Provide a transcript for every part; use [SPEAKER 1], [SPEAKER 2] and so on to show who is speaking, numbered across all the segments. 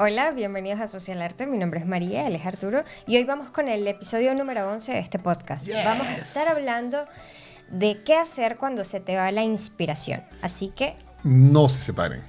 [SPEAKER 1] Hola, bienvenidos a Social Arte. Mi nombre es María, él es Arturo. Y hoy vamos con el episodio número 11 de este podcast. Vamos a estar hablando de qué hacer cuando se te va la inspiración. Así que.
[SPEAKER 2] No se separen.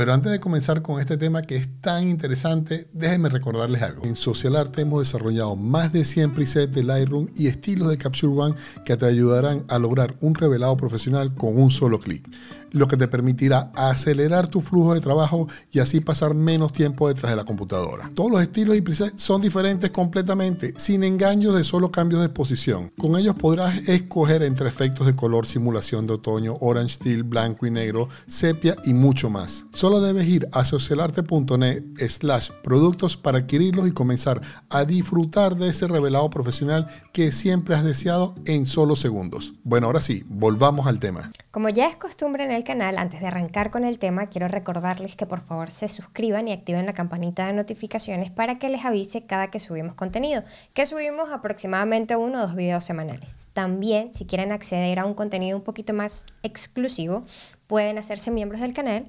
[SPEAKER 2] Pero antes de comenzar con este tema que es tan interesante, déjenme recordarles algo. En Social arte hemos desarrollado más de 100 presets de Lightroom y estilos de Capture One que te ayudarán a lograr un revelado profesional con un solo clic lo que te permitirá acelerar tu flujo de trabajo y así pasar menos tiempo detrás de la computadora. Todos los estilos y presets son diferentes completamente, sin engaños de solo cambios de posición. Con ellos podrás escoger entre efectos de color, simulación de otoño, orange steel, blanco y negro, sepia y mucho más. Solo debes ir a socialarte.net slash productos para adquirirlos y comenzar a disfrutar de ese revelado profesional que siempre has deseado en solo segundos. Bueno, ahora sí, volvamos al tema.
[SPEAKER 1] Como ya es costumbre en el canal, antes de arrancar con el tema, quiero recordarles que por favor se suscriban y activen la campanita de notificaciones para que les avise cada que subimos contenido, que subimos aproximadamente uno o dos videos semanales. También, si quieren acceder a un contenido un poquito más exclusivo, pueden hacerse miembros del canal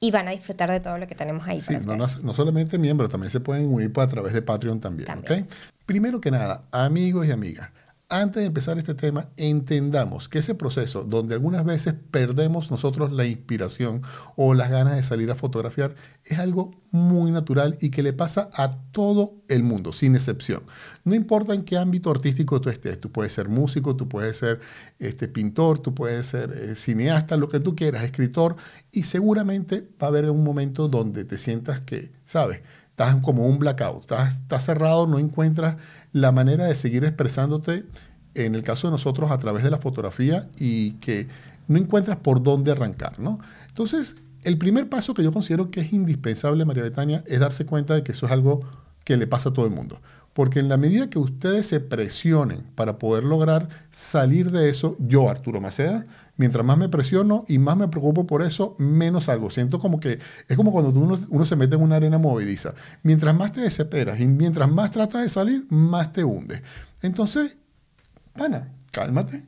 [SPEAKER 1] y van a disfrutar de todo lo que tenemos ahí. Sí,
[SPEAKER 2] no, solamente miembros, también se pueden unir a través de Patreon también, Primero que nada, amigos y amigas antes de empezar este tema, entendamos que ese proceso donde algunas veces perdemos nosotros la inspiración o las ganas de salir a fotografiar es algo muy natural y que le pasa a todo el mundo, sin excepción. No importa en qué ámbito artístico tú estés, tú puedes ser músico, tú puedes ser este, pintor, tú puedes ser eh, cineasta, lo que tú quieras, escritor, y seguramente va a haber un momento donde te sientas que, ¿sabes? Estás como un blackout, estás cerrado, no encuentras la manera de seguir expresándote, en el caso de nosotros, a través de la fotografía y que no encuentras por dónde arrancar, ¿no? Entonces, el primer paso que yo considero que es indispensable, María Betania, es darse cuenta de que eso es algo que le pasa a todo el mundo. Porque en la medida que ustedes se presionen para poder lograr salir de eso, yo, Arturo Maceda, mientras más me presiono y más me preocupo por eso, menos algo. Siento como que es como cuando uno, se mete en una arena movediza. Mientras más te desesperas y mientras más tratas de salir, más te hunde. Entonces, pana, cálmate,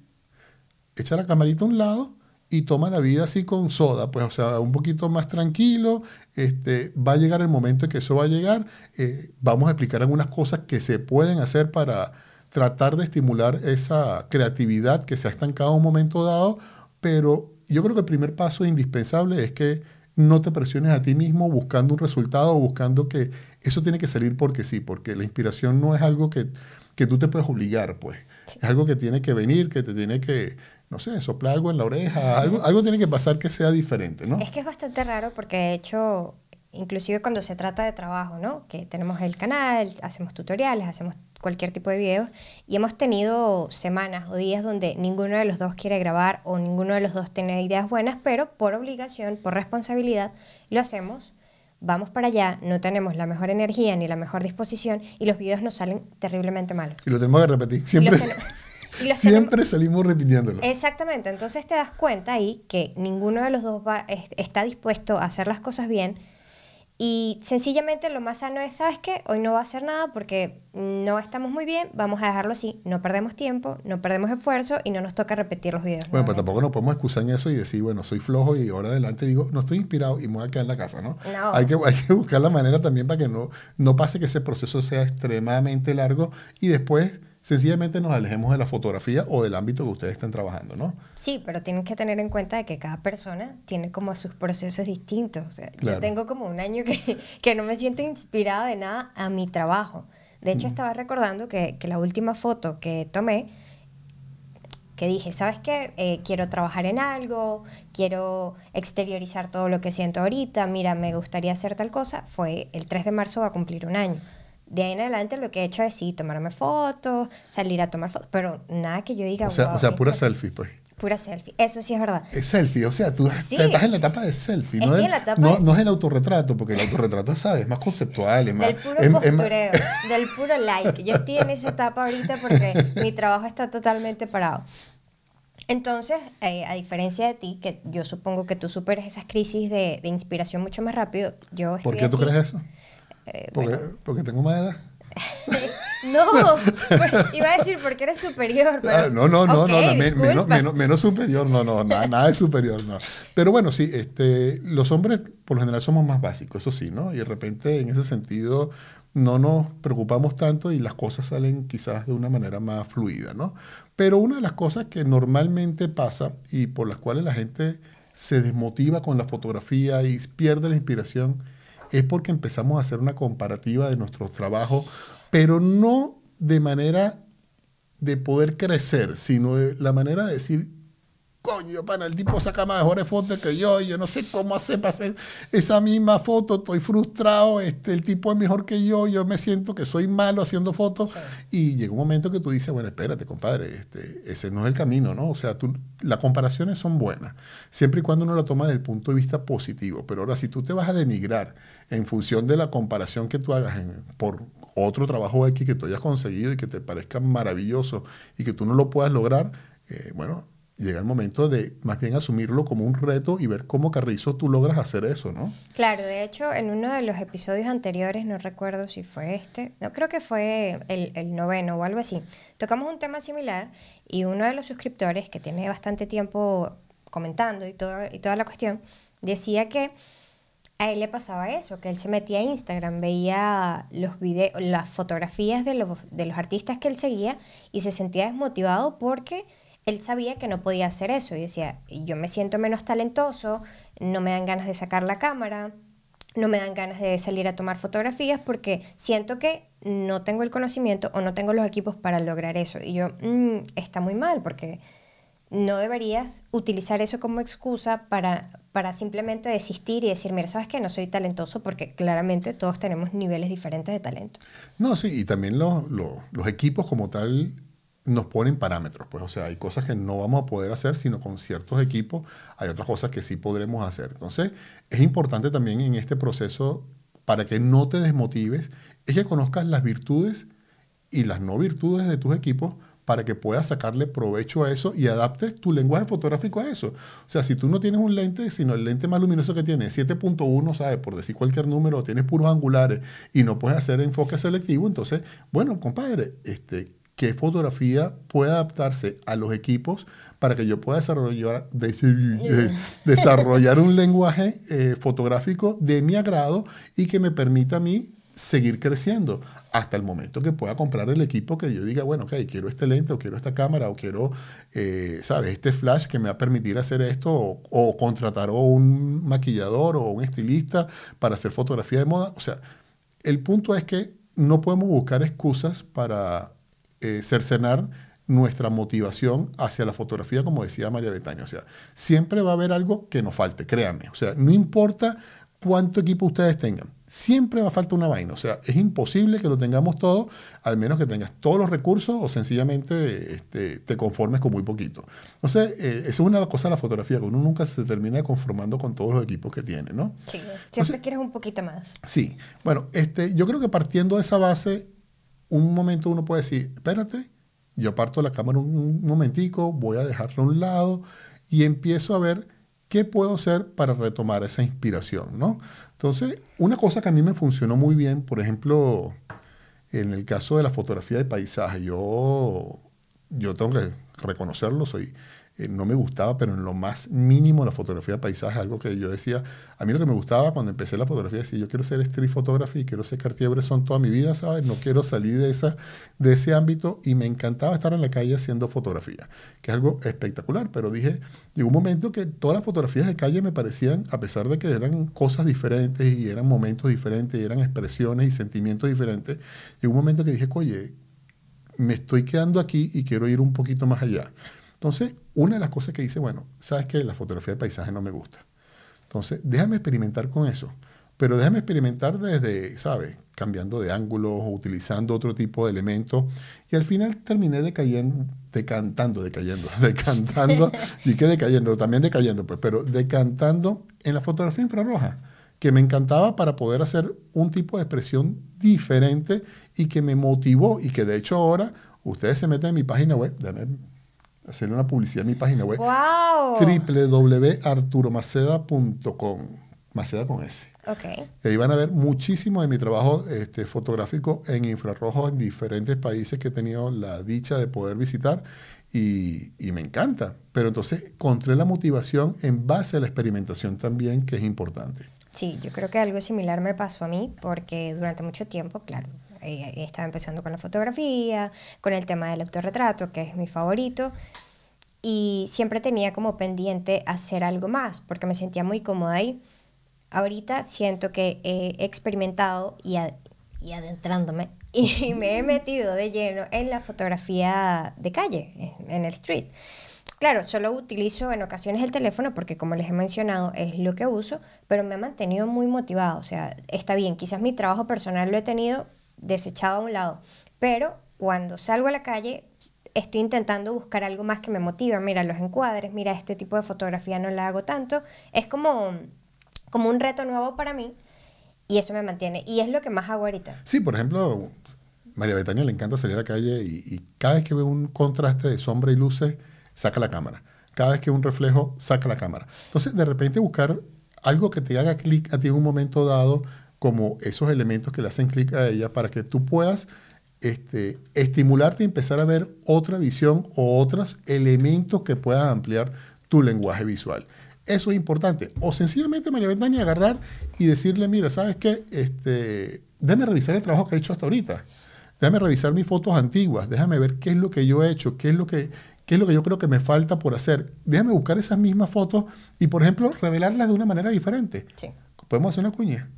[SPEAKER 2] echa la camarita a un lado y toma la vida así con soda, pues o sea, un poquito más tranquilo, este, va a llegar el momento en que eso va a llegar, eh, vamos a explicar algunas cosas que se pueden hacer para tratar de estimular esa creatividad que se ha estancado en un momento dado, pero yo creo que el primer paso indispensable es que no te presiones a ti mismo buscando un resultado o buscando que eso tiene que salir porque sí, porque la inspiración no es algo que, tú te puedes obligar, pues. Es algo que tiene que venir, que te tiene que, no sé, sopla algo en la oreja, algo, algo tiene que pasar que sea diferente, ¿no? Es
[SPEAKER 1] que es bastante raro porque de hecho, inclusive cuando se trata de trabajo, ¿no? Que tenemos el canal, hacemos tutoriales, hacemos cualquier tipo de videos y hemos tenido semanas o días donde ninguno de los dos quiere grabar o ninguno de los dos tiene ideas buenas, pero por obligación, por responsabilidad, lo hacemos. Vamos para allá, no tenemos la mejor energía ni la mejor disposición y los videos nos salen terriblemente mal.
[SPEAKER 2] Y lo tenemos que repetir siempre. Siempre salimos repitiéndolo.
[SPEAKER 1] Exactamente, entonces te das cuenta ahí que ninguno de los dos está dispuesto a hacer las cosas bien. Y sencillamente lo más sano es, ¿sabes qué? Hoy no va a hacer nada porque no estamos muy bien, vamos a dejarlo así, no perdemos tiempo, no perdemos esfuerzo y no nos toca repetir los videos. Bueno, pues
[SPEAKER 2] tampoco nos podemos excusar en eso y decir, bueno, soy flojo y ahora adelante digo, no estoy inspirado y me voy a quedar en la casa, ¿no? no. Hay, que, hay buscar la manera también para que no, no pase que ese proceso sea extremadamente largo y después sencillamente nos alejemos de la fotografía o del ámbito que ustedes están trabajando, ¿no?
[SPEAKER 1] Sí, pero tienen que tener en cuenta de que cada persona tiene como sus procesos distintos. O sea, Yo tengo como un año que, no me siento inspirada de nada a mi trabajo. De hecho, mm. estaba recordando que, la última foto que tomé, que dije, ¿sabes qué? Eh, quiero trabajar en algo, quiero exteriorizar todo lo que siento ahorita, mira, me gustaría hacer tal cosa, fue el 3 de marzo va a cumplir un año de ahí en adelante lo que he hecho es sí, tomarme fotos, salir a tomar fotos, pero nada que yo diga. O sea, o sea pura selfie, pues. Pura selfie, eso sí es verdad.
[SPEAKER 2] Es selfie, o sea, tú estás en la etapa de selfie, no, la etapa no, no, es el autorretrato, porque el autorretrato, ¿sabes? Es más conceptual, es más... Del puro postureo,
[SPEAKER 1] del puro like. Yo estoy en esa etapa ahorita porque mi trabajo está totalmente parado. Entonces, eh, a diferencia de ti, que yo supongo que tú superes esas crisis de, inspiración mucho más rápido, yo... Estoy ¿Por qué tú crees eso? Eh,
[SPEAKER 2] porque, porque tengo más edad.
[SPEAKER 1] no, pues, iba a decir porque eres superior. Ah, no, no, no, menos,
[SPEAKER 2] superior, no, no, nada, es superior, no. Pero bueno, sí, este, los hombres por lo general somos más básicos, eso sí, ¿no? Y de repente en ese sentido no nos preocupamos tanto y las cosas salen quizás de una manera más fluida, ¿no? Pero una de las cosas que normalmente pasa y por las cuales la gente se desmotiva con la fotografía y pierde la inspiración es porque empezamos a hacer una comparativa de nuestros trabajos, pero no de manera de poder crecer, sino de la manera de decir coño, pana, el tipo saca mejores fotos que yo, yo no sé cómo hacer para hacer esa misma foto, estoy frustrado, este, el tipo es mejor que yo, yo me siento que soy malo haciendo fotos, y llega un momento que tú dices, bueno, espérate, compadre, este, ese no es el camino, ¿no? O sea, tú, las comparaciones son buenas, siempre y cuando uno la toma desde el punto de vista positivo, pero ahora si tú te vas a denigrar en función de la comparación que tú hagas por otro trabajo X que tú hayas conseguido y que te parezca maravilloso y que tú no lo puedas lograr, eh, bueno, llega el momento de más bien asumirlo como un reto y ver cómo Carrizo tú logras hacer eso, ¿no?
[SPEAKER 1] Claro, de hecho, en uno de los episodios anteriores, no recuerdo si fue este, no creo que fue el, noveno o algo así, tocamos un tema similar y uno de los suscriptores que tiene bastante tiempo comentando y, todo, y toda la cuestión, decía que a él le pasaba eso, que él se metía a Instagram, veía los videos, las fotografías de los, de los artistas que él seguía y se sentía desmotivado porque él sabía que no podía hacer eso y decía, yo me siento menos talentoso, no me dan ganas de sacar la cámara, no me dan ganas de salir a tomar fotografías porque siento que no tengo el conocimiento o no tengo los equipos para lograr eso. Y yo, mm, está muy mal porque no deberías utilizar eso como excusa para, para simplemente desistir y decir, mira, sabes que no soy talentoso porque claramente todos tenemos niveles diferentes de talento.
[SPEAKER 2] No, sí, y también los equipos como tal nos ponen parámetros. Pues, o sea, hay cosas que no vamos a poder hacer, sino con ciertos equipos hay otras cosas que sí podremos hacer. Entonces, es importante también en este proceso, para que no te desmotives, es que conozcas las virtudes y las no virtudes de tus equipos para que puedas sacarle provecho a eso y adaptes tu lenguaje fotográfico a eso. O sea, si tú no tienes un lente, sino el lente más luminoso que tienes, 7.1, ¿sabes? Por decir cualquier número, tienes puros angulares y no puedes hacer enfoque selectivo, entonces, bueno, compadre, este, que fotografía puede adaptarse a los equipos para que yo pueda desarrollar, desarrollar un lenguaje eh, fotográfico de mi agrado y que me permita a mí seguir creciendo hasta el momento que pueda comprar el equipo que yo diga, bueno, ok, quiero este lente o quiero esta cámara o quiero, eh, ¿sabes? Este flash que me va a permitir hacer esto o, contratar a un maquillador o un estilista para hacer fotografía de moda. O sea, el punto es que no podemos buscar excusas para eh, cercenar nuestra motivación hacia la fotografía, como decía María Betania, O sea, siempre va a haber algo que nos falte, créanme. O sea, no importa cuánto equipo ustedes tengan, siempre va a faltar una vaina. O sea, es imposible que lo tengamos todo, al menos que tengas todos los recursos o sencillamente este, te conformes con muy poquito. Entonces, eh, eso es una cosa de la fotografía, que uno nunca se termina conformando con todos los equipos que tiene, ¿no?
[SPEAKER 1] Sí, siempre quieres un poquito más.
[SPEAKER 2] Sí, bueno, este, yo creo que partiendo de esa base, un momento uno puede decir, espérate, yo parto la cámara un, momentico, voy a dejarlo a un lado y empiezo a ver qué puedo hacer para retomar esa inspiración, ¿no? Entonces, una cosa que a mí me funcionó muy bien, por ejemplo, en el caso de la fotografía de paisaje, yo, yo tengo que reconocerlo, soy eh, no me gustaba, pero en lo más mínimo la fotografía de paisaje, algo que yo decía, a mí lo que me gustaba cuando empecé la fotografía, decía, yo quiero ser street photography y quiero ser cartier son toda mi vida, ¿sabes? No quiero salir de, esa, de ese ámbito y me encantaba estar en la calle haciendo fotografía, que es algo espectacular, pero dije, llegó un momento que todas las fotografías de calle me parecían, a pesar de que eran cosas diferentes y eran momentos diferentes y eran expresiones y sentimientos diferentes, llegó un momento que dije, oye, me estoy quedando aquí y quiero ir un poquito más allá. Entonces, una de las cosas que hice, bueno, sabes que la fotografía de paisaje no me gusta. Entonces, déjame experimentar con eso. Pero déjame experimentar desde, ¿sabes? Cambiando de ángulos utilizando otro tipo de elementos. Y al final terminé decayendo, decantando, decayendo, decantando. ¿Y que decayendo? También decayendo, pues, pero decantando en la fotografía infrarroja que me encantaba para poder hacer un tipo de expresión diferente y que me motivó y que de hecho ahora ustedes se meten en mi página web, hacerle una publicidad en mi página web. www.arturomaceda.com. Maceda con S. Ok. Y ahí van a ver muchísimo de mi trabajo este, fotográfico en infrarrojo en diferentes países que he tenido la dicha de poder visitar y, y me encanta. Pero entonces encontré la motivación en base a la experimentación también, que es importante.
[SPEAKER 1] Sí, yo creo que algo similar me pasó a mí porque durante mucho tiempo, claro, eh, estaba empezando con la fotografía, con el tema del autorretrato, que es mi favorito, y siempre tenía como pendiente hacer algo más, porque me sentía muy cómoda ahí. Ahorita siento que he experimentado y, y adentrándome y me he metido de lleno en la fotografía de calle, en el street. Claro, solo utilizo en ocasiones el teléfono porque como les he mencionado es lo que uso, pero me ha mantenido muy motivado. O sea, está bien, quizás mi trabajo personal lo he tenido desechado a un lado. Pero cuando salgo a la calle, estoy intentando buscar algo más que me motive. Mira los encuadres, mira este tipo de fotografía no la hago tanto. Es como, como un reto nuevo para mí y eso me mantiene. Y es lo que más hago ahorita.
[SPEAKER 2] Sí, por ejemplo, María Betania le encanta salir a la calle y, y cada vez que ve un contraste de sombra y luces, saca la cámara. Cada vez que un reflejo, saca la cámara. Entonces, de repente buscar algo que te haga clic a ti en un momento dado, como esos elementos que le hacen clic a ella para que tú puedas este, estimularte y empezar a ver otra visión o otros elementos que puedan ampliar tu lenguaje visual. Eso es importante. O sencillamente María Bendaña agarrar y decirle, mira, ¿sabes qué? Este, déjame revisar el trabajo que he hecho hasta ahorita. Déjame revisar mis fotos antiguas. Déjame ver qué es lo que yo he hecho, qué es lo que, qué es lo que yo creo que me falta por hacer. Déjame buscar esas mismas fotos y, por ejemplo, revelarlas de una manera diferente. Sí. Podemos hacer una cuña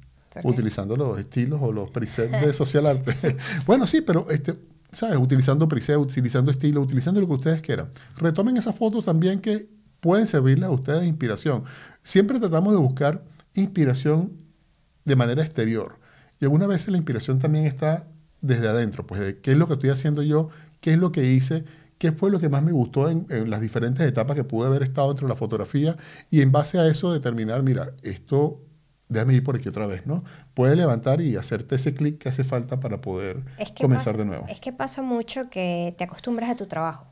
[SPEAKER 2] utilizando los estilos o los presets de social arte. bueno, sí, pero este, ¿sabes? Utilizando presets utilizando estilos utilizando lo que ustedes quieran. Retomen esas fotos también que pueden servirles a ustedes de inspiración. Siempre tratamos de buscar inspiración de manera exterior. Y algunas veces la inspiración también está desde adentro, pues de qué es lo que estoy haciendo yo, qué es lo que hice, qué fue lo que más me gustó en, en las diferentes etapas que pude haber estado dentro de la fotografía y en base a eso determinar, mira, esto déjame ir por aquí otra vez, ¿no? Puedes levantar y hacerte ese clic que hace falta para poder
[SPEAKER 1] comenzar de nuevo. Es que pasa mucho que te acostumbras a tu trabajo.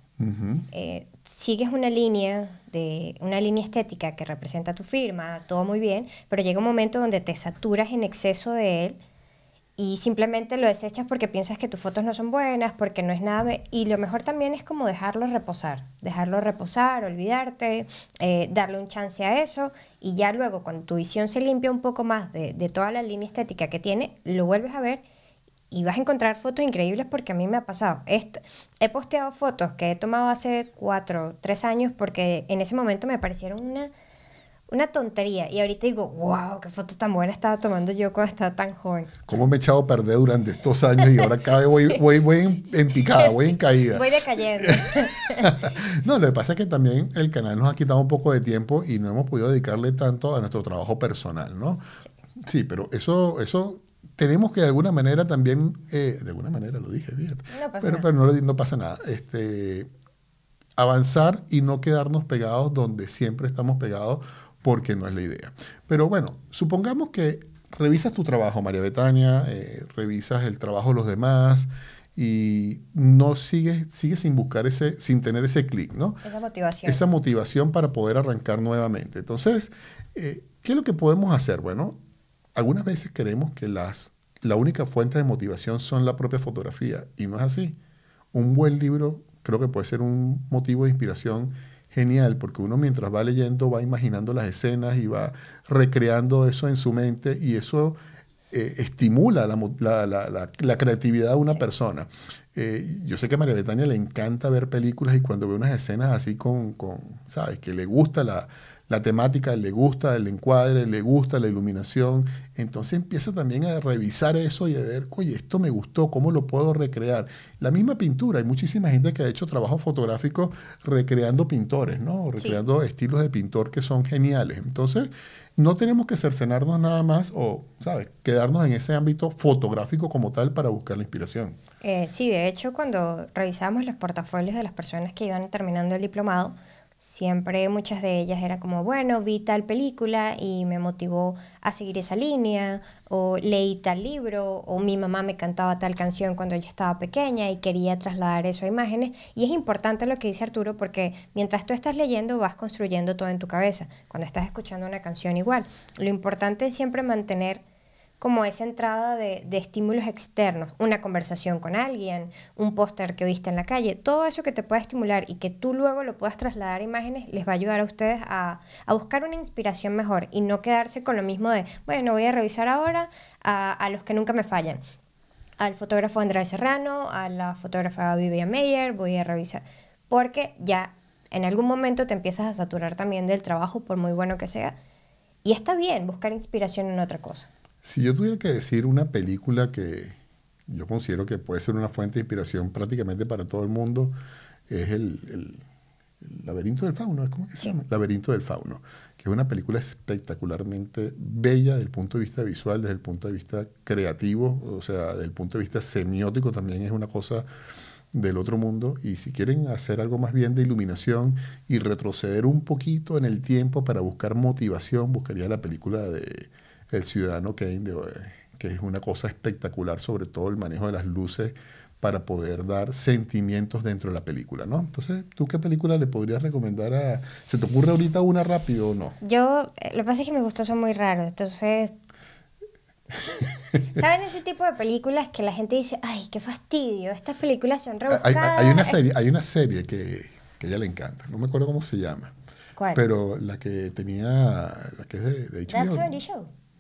[SPEAKER 1] Eh, sigues una línea de una línea estética que representa tu firma, todo muy bien, pero llega un momento donde te saturas en exceso de él y simplemente lo desechas porque piensas que tus fotos no son buenas, porque no es nada. Y lo mejor también es como dejarlo reposar, dejarlo reposar, olvidarte, eh, darle un chance a eso y ya luego cuando tu visión se limpia un poco más de, de toda la línea estética que tiene, lo vuelves a ver y vas a encontrar fotos increíbles porque a mí me ha pasado. he posteado fotos que he tomado hace cuatro, tres años porque en ese momento me parecieron una una tontería. Y ahorita digo, wow, qué foto tan buena estaba tomando yo cuando estaba tan joven.
[SPEAKER 2] ¿Cómo me he echado a perder durante estos años y ahora cada voy, voy, en, picada, voy en caída? Voy decayendo. no, lo que pasa es que también el canal nos ha quitado un poco de tiempo y no hemos podido dedicarle tanto a nuestro trabajo personal, ¿no? Sí, pero eso, eso tenemos que de alguna manera también, eh, de alguna manera lo dije, fíjate, no pasa pero, nada. pero no, no pasa nada. Este, avanzar y no quedarnos pegados donde siempre estamos pegados porque no es la idea. Pero bueno, supongamos que revisas tu trabajo, María Betania, eh, revisas el trabajo de los demás y no sigues, sin buscar ese, sin tener ese clic, ¿no?
[SPEAKER 1] Esa motivación. Esa
[SPEAKER 2] motivación para poder arrancar nuevamente. Entonces, eh, ¿qué es lo que podemos hacer? Bueno, algunas veces creemos que las, la única fuente de motivación son la propia fotografía y no es así. Un buen libro creo que puede ser un motivo de inspiración genial, porque uno mientras va leyendo va imaginando las escenas y va recreando eso en su mente y eso eh, estimula la, creatividad de una persona. Eh, yo sé que a María Betania le encanta ver películas y cuando ve unas escenas así con ¿sabes? Que le gusta la, la temática, le gusta el encuadre, le gusta la iluminación. Entonces empieza también a revisar eso y a ver, oye, esto me gustó, ¿cómo lo puedo recrear? La misma pintura, hay muchísima gente que ha hecho trabajo fotográfico recreando pintores, ¿no? Recreando estilos de pintor que son geniales. Entonces, no tenemos que cercenarnos nada más o, ¿sabes?, quedarnos en ese ámbito fotográfico como tal para buscar la inspiración.
[SPEAKER 1] Eh, sí, de hecho, cuando revisamos los portafolios de las personas que iban terminando el diplomado, Siempre muchas de ellas era como, bueno, vi tal película y me motivó a seguir esa línea, o leí tal libro, o mi mamá me cantaba tal canción cuando yo estaba pequeña y quería trasladar eso a imágenes. Y es importante lo que dice Arturo porque mientras tú estás leyendo vas construyendo todo en tu cabeza, cuando estás escuchando una canción igual. Lo importante es siempre mantener como esa entrada de, estímulos externos, una conversación con alguien, un póster que viste en la calle, todo eso que te pueda estimular y que tú luego lo puedas trasladar a imágenes, les va a ayudar a ustedes a, buscar una inspiración mejor y no quedarse con lo mismo de, bueno, voy a revisar ahora a, a los que nunca me fallan al fotógrafo Andrés Serrano, a la fotógrafa Vivian Meyer, voy a revisar, porque ya en algún momento te empiezas a saturar también del trabajo, por muy bueno que sea, y está bien buscar inspiración en otra cosa.
[SPEAKER 2] Si yo tuviera que decir una película que yo considero que puede ser una fuente de inspiración prácticamente para todo el mundo, es el, Laberinto del Fauno, ¿cómo que se llama? Laberinto del Fauno, que es una película espectacularmente bella desde el punto de vista visual, desde el punto de vista creativo, o sea, desde el punto de vista semiótico también es una cosa del otro mundo y si quieren hacer algo más bien de iluminación y retroceder un poquito en el tiempo para buscar motivación, buscaría la película de el ciudadano Kane, que es una cosa espectacular, sobre todo el manejo de las luces para poder dar sentimientos dentro de la película, ¿no? Entonces, ¿tú qué película le podrías recomendar a... ¿Se te ocurre ahorita una rápido o no?
[SPEAKER 1] Yo, eh, lo que pasa es que me gustos son muy raros, entonces...
[SPEAKER 2] ¿Saben
[SPEAKER 1] ese tipo de películas que la gente dice, ay, qué fastidio, estas películas son rebuscadas? Hay, una
[SPEAKER 2] serie, hay una serie que, a ella le encanta, no me acuerdo cómo se llama. Pero la que tenía, la que es de, de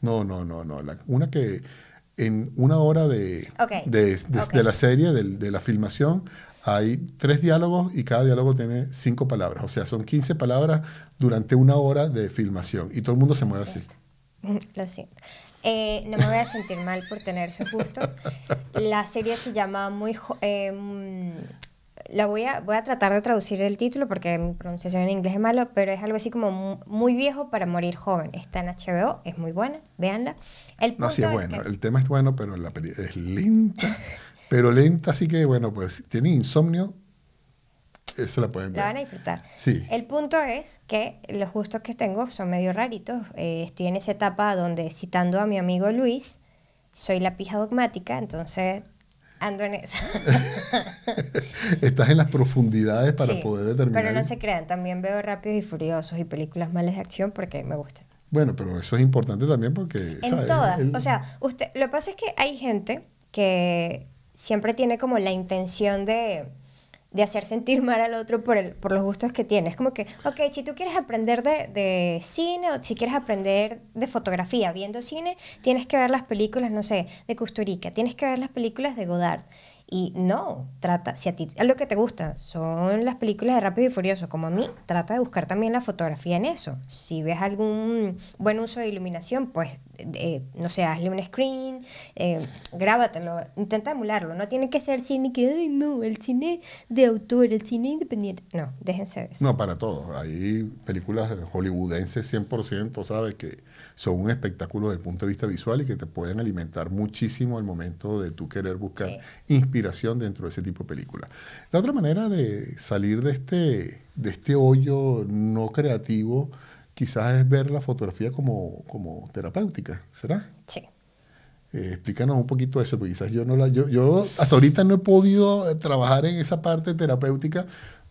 [SPEAKER 2] no, no, no, no. una que en una hora de, la serie, de, la filmación, hay tres diálogos y cada diálogo tiene cinco palabras. O sea, son 15 palabras durante una hora de filmación y todo el mundo se mueve así.
[SPEAKER 1] Lo siento. Eh, no me voy a sentir mal por tener su gusto. La serie se llama muy... Eh, voy a, voy a tratar de traducir el título porque mi pronunciación en inglés es malo, pero es algo así como muy viejo para morir joven. Está en HBO, es muy buena, véanla. El no, sí es, bueno,
[SPEAKER 2] el tema es bueno, pero la es
[SPEAKER 1] lenta,
[SPEAKER 2] pero lenta, así que bueno, pues si tiene insomnio, eso la pueden ver. La van a disfrutar. Sí.
[SPEAKER 1] El punto es que los gustos que tengo son medio raritos. Eh, estoy en esa etapa donde, citando a mi amigo Luis, soy la pija dogmática, entonces Ando Estás
[SPEAKER 2] en las profundidades para poder determinar. Pero no se
[SPEAKER 1] crean, también veo Rápidos y Furiosos y películas malas de acción porque me gustan.
[SPEAKER 2] Bueno, pero eso es importante también porque... En todas. o sea,
[SPEAKER 1] usted, lo que pasa es que hay gente que siempre tiene como la intención de de hacer sentir mal al otro por, el, por los gustos que tiene. Es como que, ok, si tú quieres aprender de, cine o si quieres aprender de fotografía viendo cine, tienes que ver las películas, no sé, de Custurica, tienes que ver las películas de Godard. Y no, trata, si a ti lo que te gusta son las películas de Rápido y Furioso, como a mí, trata de buscar también la fotografía en eso. Si ves algún buen uso de iluminación, pues eh, no sé, hazle un screen, eh, grábatelo, intenta emularlo. No tiene que ser cine que, ay, no, el cine de autor, el cine independiente. No, déjense de eso.
[SPEAKER 2] No, para todos. Hay películas hollywoodenses 100%, ¿sabes? Que son un espectáculo desde el punto de vista visual y que te pueden alimentar muchísimo al momento de tú querer buscar inspiración dentro de ese tipo de películas. La otra manera de salir de este, de este hoyo no creativo quizás es ver la fotografía como, como terapéutica, ¿será? Sí. Eh, explícanos un poquito eso, porque quizás yo no la. Yo, yo hasta ahorita no he podido eh, trabajar en esa parte terapéutica,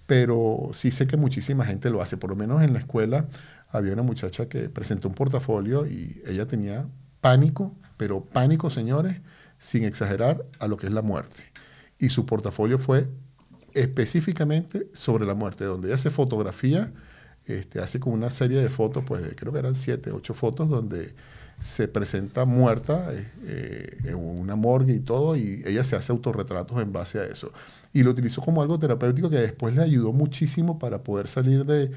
[SPEAKER 2] pero sí sé que muchísima gente lo hace. Por lo menos en la escuela había una muchacha que presentó un portafolio y ella tenía pánico, pero pánico, señores, sin exagerar, a lo que es la muerte. Y su portafolio fue específicamente sobre la muerte, donde ella se fotografía este, hace como una serie de fotos, pues creo que eran siete, ocho fotos, donde se presenta muerta eh, eh, en una morgue y todo, y ella se hace autorretratos en base a eso. Y lo utilizó como algo terapéutico que después le ayudó muchísimo para poder salir de,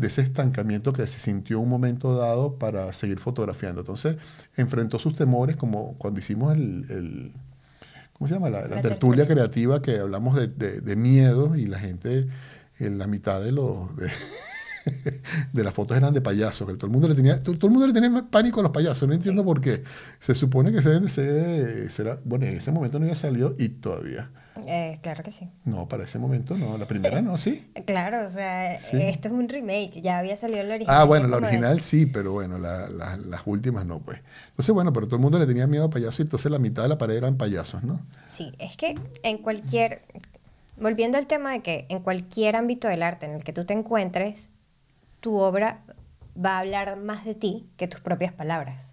[SPEAKER 2] ese estancamiento que se sintió un momento dado para seguir fotografiando. Entonces, enfrentó sus temores como cuando hicimos el, ¿cómo se llama? La, tertulia, creativa que hablamos de, miedo y la gente, en la mitad de los... de las fotos eran de payasos, que todo el mundo le tenía, todo, el mundo le tenía pánico a los payasos, no entiendo por qué. Se supone que se será, bueno, en ese momento no había salido y todavía.
[SPEAKER 1] Eh, claro que sí.
[SPEAKER 2] No, para ese momento no, la primera no,
[SPEAKER 1] sí. claro, o sea, esto es un remake, ya había salido el original. Ah, bueno, la original
[SPEAKER 2] sí, pero bueno, las últimas no, pues. Entonces, bueno, pero todo el mundo le tenía miedo a payasos y entonces la mitad de la pared eran payasos, ¿no?
[SPEAKER 1] Sí, es que en cualquier, volviendo al tema de que en cualquier ámbito del arte en el que tú te encuentres, tu obra va a hablar más de ti que tus propias palabras.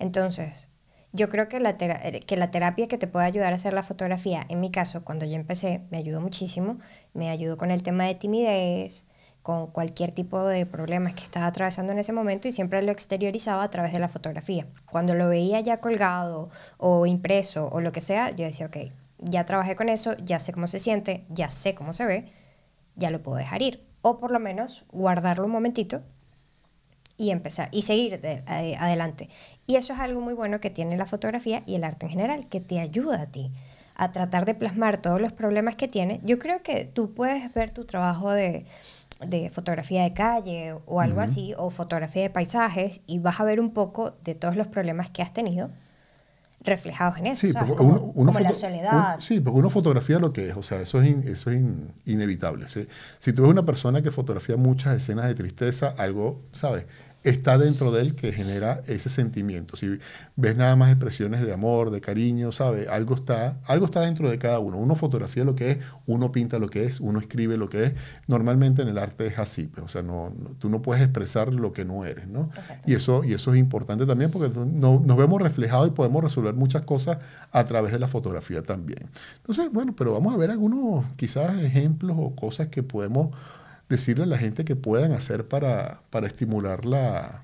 [SPEAKER 1] Entonces, yo creo que la, eh, que la terapia que te puede ayudar a hacer la fotografía, en mi caso, cuando yo empecé, me ayudó muchísimo. Me ayudó con el tema de timidez, con cualquier tipo de problemas que estaba atravesando en ese momento y siempre lo exteriorizaba a través de la fotografía. Cuando lo veía ya colgado o impreso o lo que sea, yo decía, ok, ya trabajé con eso, ya sé cómo se siente, ya sé cómo se ve, ya lo puedo dejar ir o por lo menos guardarlo un momentito y empezar y seguir eh, adelante. Y eso es algo muy bueno que tiene la fotografía y el arte en general, que te ayuda a ti a tratar de plasmar todos los problemas que tienes. Yo creo que tú puedes ver tu trabajo de, fotografía de calle o algo así, o fotografía de paisajes, y vas a ver un poco de todos los problemas que has tenido reflejados en eso. Sí, la soledad.
[SPEAKER 2] sí, porque uno fotografía lo que es, o sea, eso es, eso es inevitable. Si tú eres una persona que fotografía muchas escenas de tristeza, algo, ¿sabes? está dentro de él que genera ese sentimiento. Si ves nada más expresiones de amor, de cariño, ¿sabe? Algo está, algo está dentro de cada uno. Uno fotografía lo que es, uno pinta lo que es, uno escribe lo que es. Normalmente en el arte es así, pues, o sea, no, tú no puedes expresar lo que no eres, ¿no? Y eso, y eso es importante también porque nos vemos reflejados y podemos resolver muchas cosas a través de la fotografía también. Entonces, bueno, pero vamos a ver algunos quizás ejemplos o cosas que podemos decirle a la gente que puedan hacer para, para estimular la,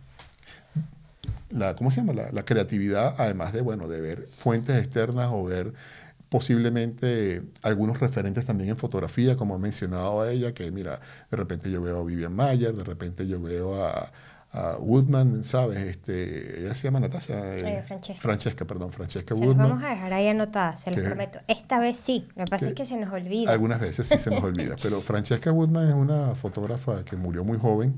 [SPEAKER 2] la, ¿cómo se llama? La, creatividad, además de, bueno, de ver fuentes externas o ver posiblemente algunos referentes también en fotografía, como ha mencionado ella, que mira, de repente yo veo a Vivian Mayer, de repente yo veo a, a Woodman, ¿sabes? Este, ella se llama Natasha. Eh, Francesca. Francesca. perdón, Francesca se Woodman. vamos
[SPEAKER 1] a dejar ahí anotada, se lo prometo. Esta vez sí, lo que pasa es que se nos olvida. Algunas veces sí se nos olvida,
[SPEAKER 2] pero Francesca Woodman es una fotógrafa que murió muy joven,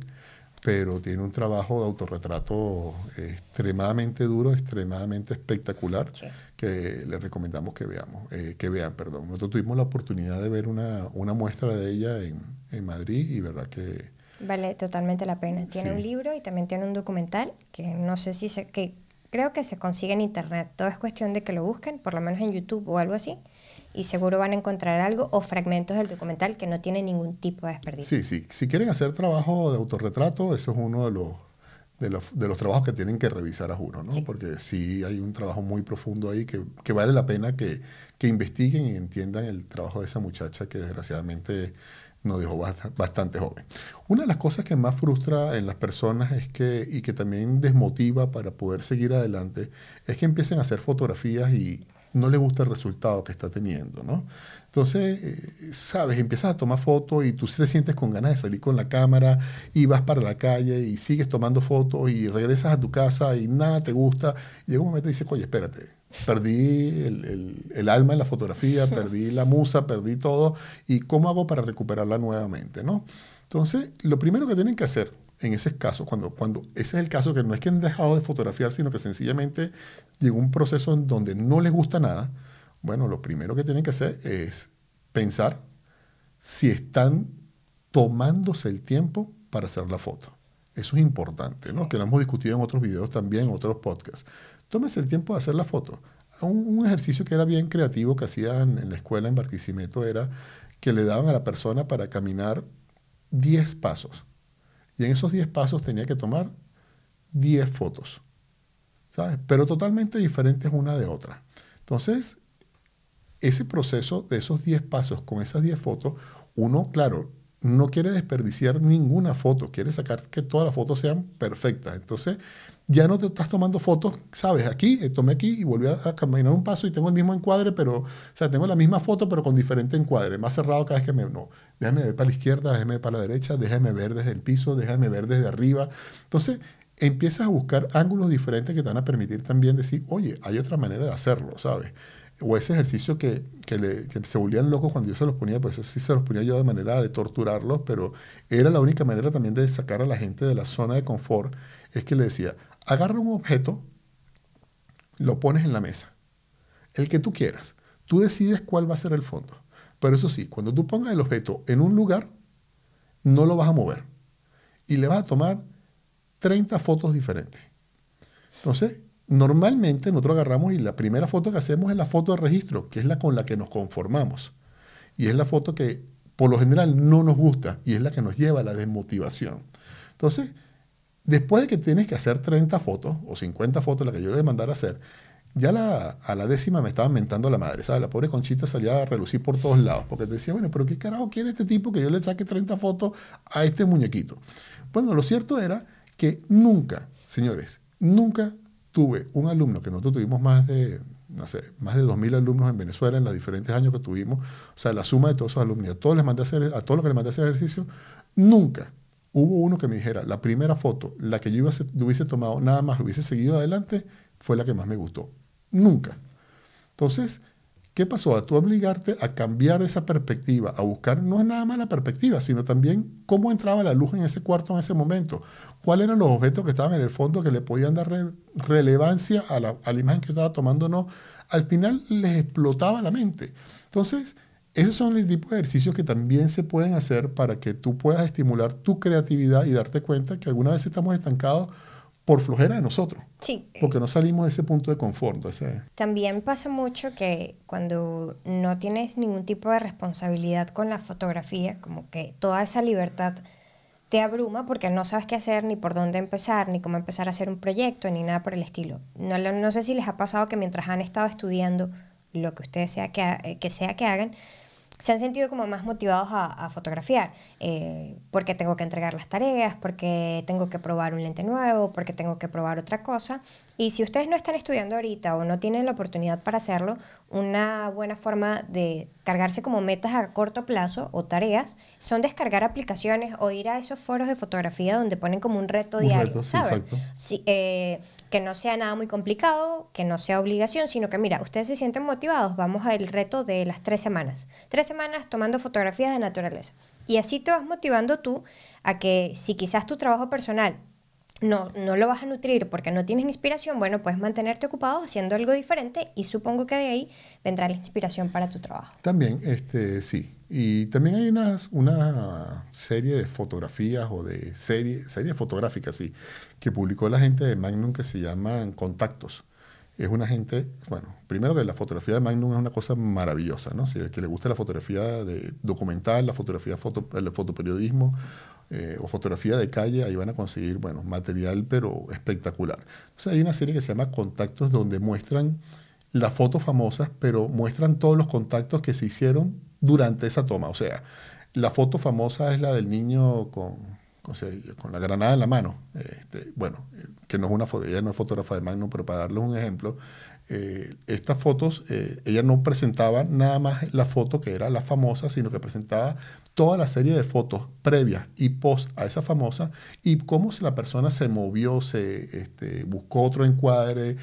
[SPEAKER 2] pero tiene un trabajo de autorretrato extremadamente duro, extremadamente espectacular, que le recomendamos que veamos, eh, que vean, perdón. Nosotros tuvimos la oportunidad de ver una, una muestra de ella en, en Madrid
[SPEAKER 1] y verdad que Vale totalmente la pena. Tiene un libro y también tiene un documental que no sé si se... Que creo que se consigue en internet. Todo es cuestión de que lo busquen, por lo menos en YouTube o algo así, y seguro van a encontrar algo o fragmentos del documental que no tiene ningún tipo de desperdicio.
[SPEAKER 2] Sí, sí. Si quieren hacer trabajo de autorretrato, eso es uno de los, de los, de los trabajos que tienen que revisar a juro, ¿no? Porque sí hay un trabajo muy profundo ahí que, que vale la pena que, que investiguen y entiendan el trabajo de esa muchacha que desgraciadamente no dejó bastante joven. Una de las cosas que más frustra en las personas es que, y que también desmotiva para poder seguir adelante, es que empiecen a hacer fotografías y no les gusta el resultado que está teniendo, ¿no? Entonces, eh, sabes, empiezas a tomar fotos y tú te sientes con ganas de salir con la cámara y vas para la calle y sigues tomando fotos y regresas a tu casa y nada te gusta. Y llega un momento y dices, oye, espérate, Perdí el, alma en la fotografía, perdí la musa, perdí todo. ¿Y cómo hago para recuperarla nuevamente? ¿no? Entonces, lo primero que tienen que hacer en ese caso, cuando, cuando ese es el caso que no es que han dejado de fotografiar, sino que sencillamente llegó un proceso en donde no les gusta nada, bueno, lo primero que tienen que hacer es pensar si están tomándose el tiempo para hacer la foto. Eso es importante, ¿no? Que lo hemos discutido en otros videos también, en otros podcasts. Tómese el tiempo de hacer la foto. Un, ejercicio que era bien creativo que hacían en la escuela en Barquisimeto era que le daban a la persona para caminar 10 pasos. Y en esos 10 pasos tenía que tomar 10 fotos. ¿sabes? Pero totalmente diferentes una de otra. Entonces, ese proceso de esos 10 pasos con esas 10 fotos, uno, claro, no quiere desperdiciar ninguna foto, quiere sacar que todas las fotos sean perfectas. Entonces, ya no te estás tomando fotos, sabes, aquí, eh, tomé aquí y volví a, caminar un paso y tengo el mismo encuadre, pero, o sea, tengo la misma foto, pero con diferente encuadre, más cerrado cada vez que me... No, déjame ver para la izquierda, déjame ver para la derecha, déjame ver desde el piso, déjame ver desde arriba. Entonces, empiezas a buscar ángulos diferentes que te van a permitir también decir, oye, hay otra manera de hacerlo, ¿sabes? o ese ejercicio que, se volvían locos cuando yo se los ponía, pues sí se los ponía yo de manera de torturarlos, pero era la única manera también de sacar a la gente de la zona de confort, es que le decía, agarra un objeto, lo pones en la mesa, el que tú quieras, tú decides cuál va a ser el fondo, pero eso sí, cuando tú pongas el objeto en un lugar, no lo vas a mover y le vas a tomar 30 fotos diferentes. Entonces, Normalmente nosotros agarramos y la primera foto que hacemos es la foto de registro, que es la con la que nos conformamos. Y es la foto que por lo general no nos gusta y es la que nos lleva a la desmotivación. Entonces, después de que tienes que hacer 30 fotos o 50 fotos, la que yo le mandara hacer, ya a la décima me estaba mentando la madre, ¿sabes? La pobre Conchita salía a relucir por todos lados, porque te decía, bueno, pero ¿qué carajo quiere este tipo que yo le saque 30 fotos a este muñequito? Bueno, lo cierto era que nunca, señores, nunca tuve un alumno, que nosotros tuvimos más de, no sé, más de 2.000 alumnos en Venezuela en los diferentes años que tuvimos, o sea, la suma de todos esos alumnos, a todos, les mandé a, todos los que les mandé a hacer ejercicio, nunca hubo uno que me dijera, la primera foto, la que yo hubiese tomado, nada más hubiese seguido adelante, fue la que más me gustó. Nunca. Entonces, ¿Qué pasó? A tú obligarte a cambiar esa perspectiva, a buscar no es nada más la perspectiva, sino también cómo entraba la luz en ese cuarto en ese momento, cuáles eran los objetos que estaban en el fondo que le podían dar relevancia a la, imagen que estaba tomando no. Al final les explotaba la mente. Entonces, esos son el tipo de ejercicios que también se pueden hacer para que tú puedas estimular tu creatividad y darte cuenta que alguna vez estamos estancados por flojera de nosotros. Sí. Porque no salimos de ese punto de confort. ese
[SPEAKER 1] También pasa mucho que cuando no tienes ningún tipo de responsabilidad con la fotografía, como que toda esa libertad te abruma porque no sabes qué hacer, ni por dónde empezar, ni cómo empezar a hacer un proyecto, ni nada por el estilo. No, no sé si les ha pasado que mientras han estado estudiando lo que ustedes sea que, eh, que sea que hagan, se han sentido como más motivados a, fotografiar, eh, porque tengo que entregar las tareas, porque tengo que probar un lente nuevo, porque tengo que probar otra cosa, y si ustedes no están estudiando ahorita o no tienen la oportunidad para hacerlo, una buena forma de cargarse como metas a corto plazo o tareas son descargar aplicaciones o ir a esos foros de fotografía donde ponen como un reto diario, eh, que no sea nada muy complicado, que no sea obligación, sino que mira, ustedes se sienten motivados, vamos al reto de las tres semanas. Tres semanas tomando fotografías de naturaleza. Y así te vas motivando tú a que si quizás tu trabajo personal no, no lo vas a nutrir porque no tienes inspiración, bueno, puedes mantenerte ocupado haciendo algo diferente y supongo que de ahí vendrá la inspiración para tu trabajo.
[SPEAKER 2] También, este, sí. Y también hay unas, una serie de fotografías o de series fotográficas, sí, que publicó la gente de Magnum que se llaman Contactos. Es una gente, bueno, primero que la fotografía de Magnum es una cosa maravillosa, ¿no? Si es que le gusta la fotografía documental, la fotografía, foto, el fotoperiodismo eh, o fotografía de calle, ahí van a conseguir, bueno, material pero espectacular. Entonces hay una serie que se llama Contactos donde muestran las fotos famosas, pero muestran todos los contactos que se hicieron durante esa toma. O sea, la foto famosa es la del niño con, con, la granada en la mano. Este, bueno, eh, que no es una foto, ella no es fotógrafa de magnum pero para darles un ejemplo, eh, estas fotos, ella no presentaba nada más la foto que era la famosa, sino que presentaba toda la serie de fotos previas y post a esa famosa y cómo la persona se movió, se este, buscó otro encuadre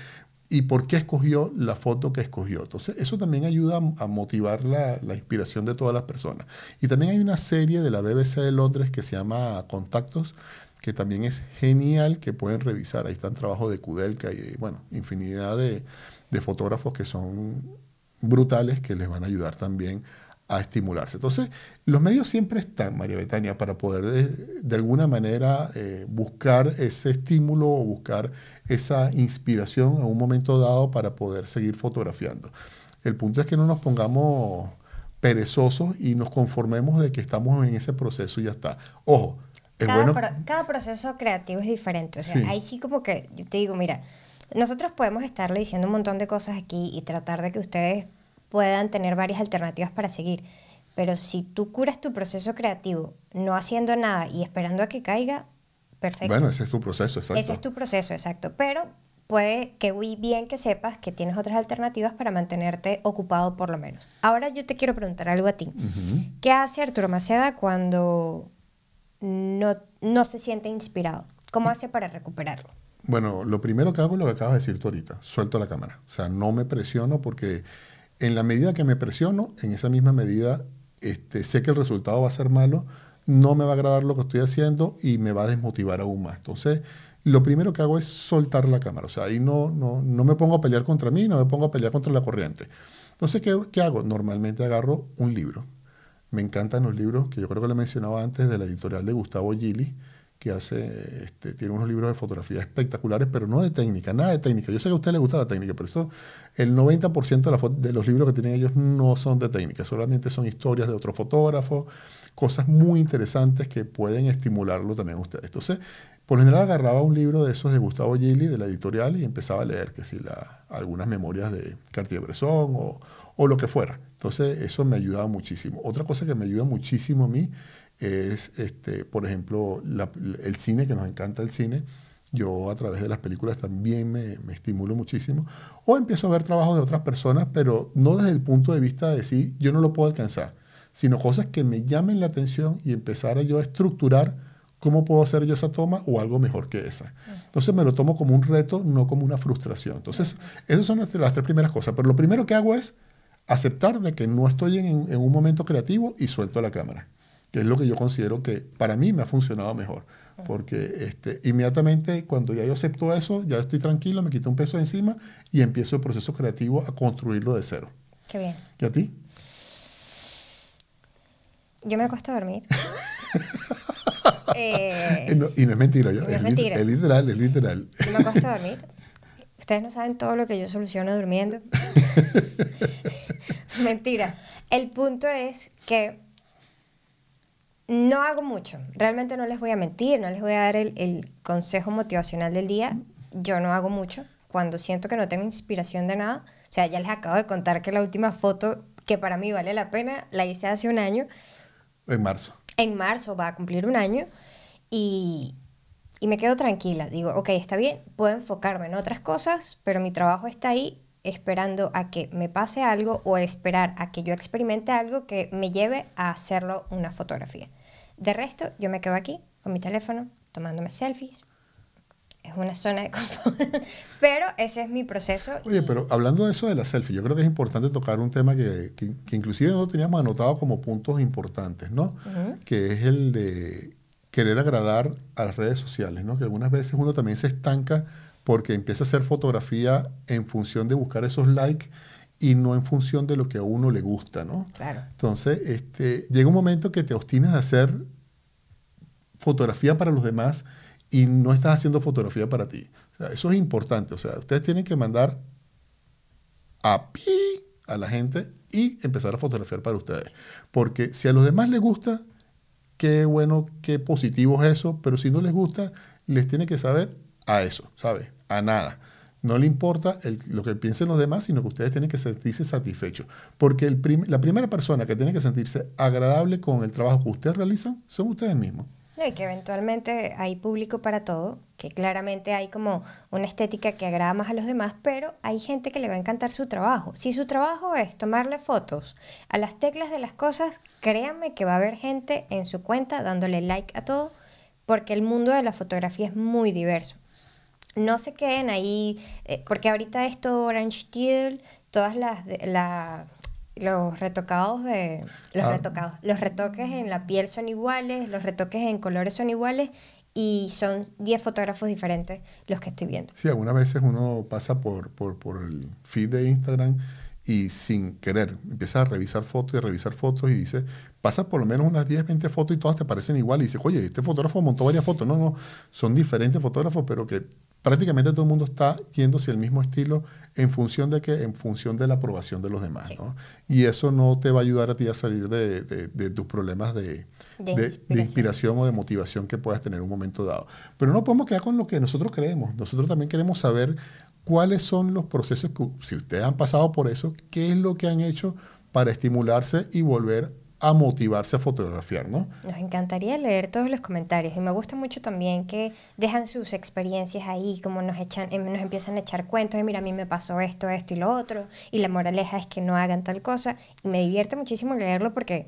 [SPEAKER 2] y por qué escogió la foto que escogió. Entonces, eso también ayuda a, motivar la, inspiración de todas las personas. Y también hay una serie de la BBC de Londres que se llama Contactos, que también es genial, que pueden revisar. Ahí están trabajos de Kudelka y, bueno, infinidad de, de fotógrafos que son brutales que les van a ayudar también a estimularse. Entonces, los medios siempre están, María Betania, para poder eh, de, alguna manera eh, buscar ese estímulo o buscar esa inspiración a un momento dado para poder seguir fotografiando. El punto es que no nos pongamos perezosos y nos conformemos de que estamos en ese proceso y ya está. Ojo, es bueno.
[SPEAKER 1] cada proceso creativo es diferente. O sea, ahí sí como que yo te digo, mira, nosotros podemos estarle diciendo un montón de cosas aquí y tratar de que ustedes puedan tener varias alternativas para seguir. Pero si tú curas tu proceso creativo no haciendo nada y esperando a que caiga, perfecto. Bueno, ese es
[SPEAKER 2] tu proceso, exacto. Ese es
[SPEAKER 1] tu proceso, exacto. Pero puede que muy bien que sepas que tienes otras alternativas para mantenerte ocupado por lo menos. Ahora yo te quiero preguntar algo a ti. ¿Qué hace Arturo Maceda cuando no, no se siente inspirado? ¿Cómo hace para recuperarlo?
[SPEAKER 2] Bueno, lo primero que hago es lo que acabas de decir tú ahorita. Suelto la cámara. O sea, no me presiono porque en la medida que me presiono, en esa misma medida este, sé que el resultado va a ser malo, no me va a agradar lo que estoy haciendo y me va a desmotivar aún más. Entonces, lo primero que hago es soltar la cámara. O sea, ahí no, no, no me pongo a pelear contra mí, no me pongo a pelear contra la corriente. Entonces, ¿qué, ¿qué, hago? Normalmente agarro un libro. Me encantan los libros que yo creo que le mencionado antes de la editorial de Gustavo Gili, que hace, este, tiene unos libros de fotografía espectaculares, pero no de técnica, nada de técnica. Yo sé que a usted le gusta la técnica, pero eso, el 90% de, los libros que tienen ellos no son de técnica, solamente son historias de otro fotógrafo, cosas muy interesantes que pueden estimularlo también a usted. Entonces, por lo general agarraba un libro de esos de Gustavo Gili, de la editorial, y empezaba a leer, que si algunas memorias de Cartier-Bresson o, o lo que fuera. Entonces, eso me ayudaba muchísimo. Otra cosa que me ayuda muchísimo a mí es, este, por ejemplo, el cine, que nos encanta el cine. Yo a través de las películas también me, me, estimulo muchísimo. O empiezo a ver trabajos de otras personas, pero no desde el punto de vista de decir, yo no lo puedo alcanzar, sino cosas que me llamen la atención y empezar a yo a estructurar cómo puedo hacer yo esa toma o algo mejor que esa. Entonces me lo tomo como un reto, no como una frustración. Entonces, esas son las, tres primeras cosas. Pero lo primero que hago es aceptar de que no estoy en un momento creativo y suelto la cámara que es lo que yo considero que para mí me ha funcionado mejor. Porque este, inmediatamente cuando ya yo acepto eso, ya estoy tranquilo, me quito un peso encima y empiezo el proceso creativo a construirlo de cero. Qué bien. ¿Y a ti?
[SPEAKER 1] Yo me acuesto a dormir. Eh, y no es mentira, es, mentira. es,
[SPEAKER 2] literal, es literal.
[SPEAKER 1] me acuesto a dormir. Ustedes no saben todo lo que yo soluciono durmiendo. mentira. El punto es que no hago mucho, realmente no les voy a mentir, no les voy a dar el, consejo motivacional del día. Yo no hago mucho cuando siento que no tengo inspiración de nada. O sea, ya les acabo de contar que la última foto que para mí vale la pena la hice hace un año. En marzo. En marzo va a cumplir un año y, y me quedo tranquila. Digo, ok, está bien, puedo enfocarme en otras cosas, pero mi trabajo está ahí esperando a que me pase algo o esperar a que yo experimente algo que me lleve a hacerlo una fotografía. De resto, yo me quedo aquí con mi teléfono tomándome selfies. Es una zona de confort, pero ese es mi proceso. Oye,
[SPEAKER 2] pero hablando de eso de la selfies, yo creo que es importante tocar un tema que, que, inclusive no teníamos anotado como puntos importantes, ¿no? Que es el de querer agradar a las redes sociales, ¿no? Que algunas veces uno también se estanca porque empieza a hacer fotografía en función de buscar esos likes y no en función de lo que a uno le gusta, ¿no? Claro. Entonces, este, llega un momento que te obstinas a hacer fotografía para los demás y no estás haciendo fotografía para ti. eso es importante. O sea, ustedes tienen que mandar a pi a la gente y empezar a fotografiar para ustedes. Porque si a los demás les gusta, qué bueno, qué positivo es eso, pero si no les gusta, les tiene que saber a eso, ¿sabes? a nada. No le importa lo que piensen los demás, sino que ustedes tienen que sentirse satisfechos. Porque la primera persona que tiene que sentirse agradable con el trabajo que ustedes realizan son ustedes mismos.
[SPEAKER 1] y que eventualmente hay público para todo, que claramente hay como una estética que agrada más a los demás, pero hay gente que le va a encantar su trabajo. Si su trabajo es tomarle fotos a las teclas de las cosas, créanme que va a haber gente en su cuenta dándole like a todo, porque el mundo de la fotografía es muy diverso no se queden ahí, eh, porque ahorita esto Orange Teal, todas las... los retocados de los ah. retocados los retoques en la piel son iguales los retoques en colores son iguales y son 10 fotógrafos diferentes los que estoy viendo
[SPEAKER 2] sí algunas veces uno pasa por, por, el feed de Instagram y sin querer empieza a revisar fotos y a revisar fotos y dice, pasa por lo menos unas 10, 20 fotos y todas te parecen igual y dice, oye, este fotógrafo montó varias fotos. No, no, son diferentes fotógrafos, pero que prácticamente todo el mundo está yendo hacia el mismo estilo en función de que en función de la aprobación de los demás y eso no te va a ayudar a ti a salir de, tus problemas de
[SPEAKER 1] inspiración.
[SPEAKER 2] o de motivación que puedas tener en un momento dado pero no podemos quedar con lo que nosotros creemos nosotros también queremos saber cuáles son los procesos que si ustedes han pasado por eso qué es lo que han hecho para estimularse y volver a motivarse a fotografiar, ¿no?
[SPEAKER 1] Nos encantaría leer todos los comentarios y me gusta mucho también que dejan sus experiencias ahí, como nos echan, em, nos empiezan a echar cuentos de mira a mí me pasó esto, esto y lo otro y la moraleja es que no hagan tal cosa y me divierte muchísimo leerlo porque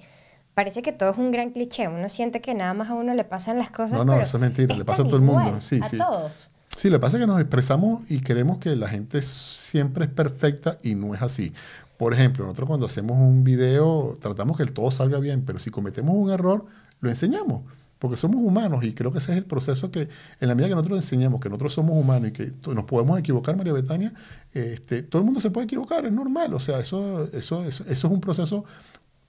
[SPEAKER 1] parece que todo es un gran cliché, uno siente que nada más a uno le pasan las cosas. No, no, eso es mentira, le pasa a todo el mundo, sí, a Todos.
[SPEAKER 2] Sí, le pasa que nos expresamos y creemos que la gente siempre es perfecta y no es así. Por ejemplo, nosotros cuando hacemos un video tratamos que el todo salga bien, pero si cometemos un error, lo enseñamos, porque somos humanos y creo que ese es el proceso que en la medida que nosotros enseñamos que nosotros somos humanos y que nos podemos equivocar, María Betania, este, todo el mundo se puede equivocar, es normal, o sea, eso, eso, eso, es un proceso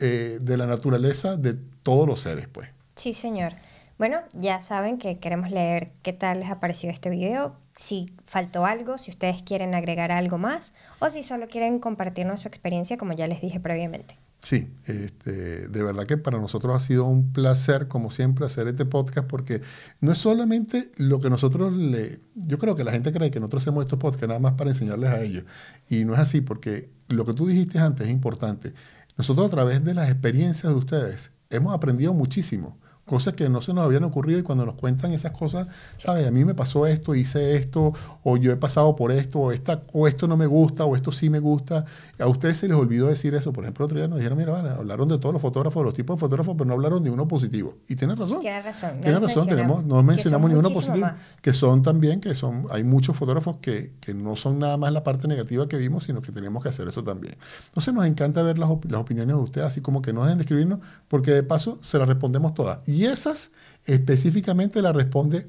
[SPEAKER 2] eh, de la naturaleza de todos los seres, pues.
[SPEAKER 1] Sí, señor. Bueno, ya saben que queremos leer qué tal les ha parecido este video, si faltó algo, si ustedes quieren agregar algo más o si solo quieren compartirnos su experiencia, como ya les dije previamente.
[SPEAKER 2] Sí, este, de verdad que para nosotros ha sido un placer, como siempre, hacer este podcast porque no es solamente lo que nosotros le... Yo creo que la gente cree que nosotros hacemos estos podcasts nada más para enseñarles a ellos. Y no es así porque lo que tú dijiste antes es importante. Nosotros a través de las experiencias de ustedes hemos aprendido muchísimo cosas que no se nos habían ocurrido y cuando nos cuentan esas cosas, ¿sabes? A mí me pasó esto, hice esto, o yo he pasado por esto, o, esta, o esto no me gusta, o esto sí me gusta. A ustedes se les olvidó decir eso. Por ejemplo, otro día nos dijeron, mira, hablaron de todos los fotógrafos, los tipos de fotógrafos, pero no hablaron de uno positivo. Y tienen razón. Tienen razón. Tienen razón, tenemos, no mencionamos ni uno positivo. Que son también, que son, hay muchos fotógrafos que, no son nada más la parte negativa que vimos, sino que tenemos que hacer eso también. Entonces nos encanta ver las, las opiniones de ustedes, así como que no dejen de escribirnos, porque de paso se las respondemos todas. Y esas específicamente la responde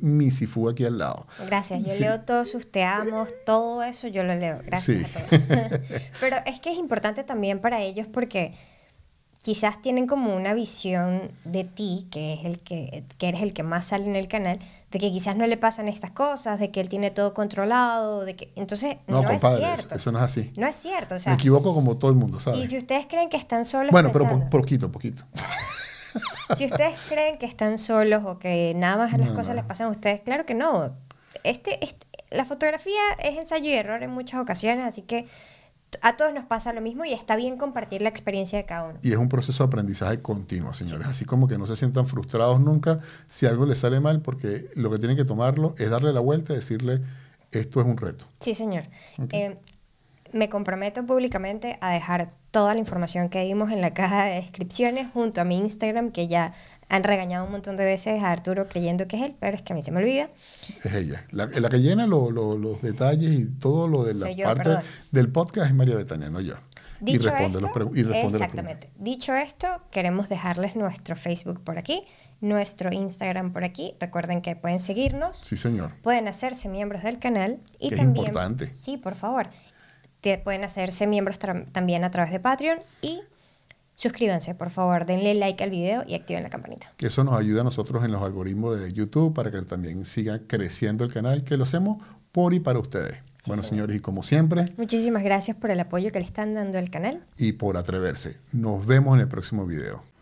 [SPEAKER 2] Fu aquí al lado.
[SPEAKER 1] Gracias, yo leo todos sus te todo eso yo lo leo, gracias a todos. Pero es que es importante también para ellos porque quizás tienen como una visión de ti, que, es el que, que eres el que más sale en el canal, de que quizás no le pasan estas cosas, de que él tiene todo controlado, de que... Entonces, no, es cierto.
[SPEAKER 2] Eso no es así. No
[SPEAKER 1] es cierto, o sea... Me equivoco
[SPEAKER 2] como todo el mundo, ¿sabes? Y si
[SPEAKER 1] ustedes creen que están solos... Bueno, pero
[SPEAKER 2] poquito, poquito.
[SPEAKER 1] si ustedes creen que están solos o que nada más las cosas les pasan a ustedes, claro que no. Este, este, la fotografía es ensayo y error en muchas ocasiones, así que a todos nos pasa lo mismo y está bien compartir la experiencia de cada uno.
[SPEAKER 2] Y es un proceso de aprendizaje continuo, señores. Así como que no se sientan frustrados nunca si algo les sale mal, porque lo que tienen que tomarlo es darle la vuelta y decirle, esto es un reto.
[SPEAKER 1] Sí, señor. Eh, me comprometo públicamente a dejar toda la información que dimos en la caja de descripciones junto a mi Instagram, que ya han regañado un montón de veces a Arturo creyendo que es él, pero es que a mí se me olvida.
[SPEAKER 2] Es ella. La, que llena los detalles y todo lo de la parte del podcast es María Betania, no yo. y responde, esto, los Exactamente.
[SPEAKER 1] Dicho esto, queremos dejarles nuestro Facebook por aquí, nuestro Instagram por aquí. Recuerden que pueden seguirnos. Sí, señor. Pueden hacerse miembros del canal. Y también, es importante. Sí, por favor pueden hacerse miembros también a través de Patreon y suscríbanse, por favor, denle like al video y activen la campanita.
[SPEAKER 2] eso nos ayuda a nosotros en los algoritmos de YouTube para que también siga creciendo el canal, que lo hacemos por y para ustedes. bueno, señores, y como siempre.
[SPEAKER 1] Muchísimas gracias por el apoyo que le están dando al canal.
[SPEAKER 2] Y por atreverse. Nos vemos en el próximo video.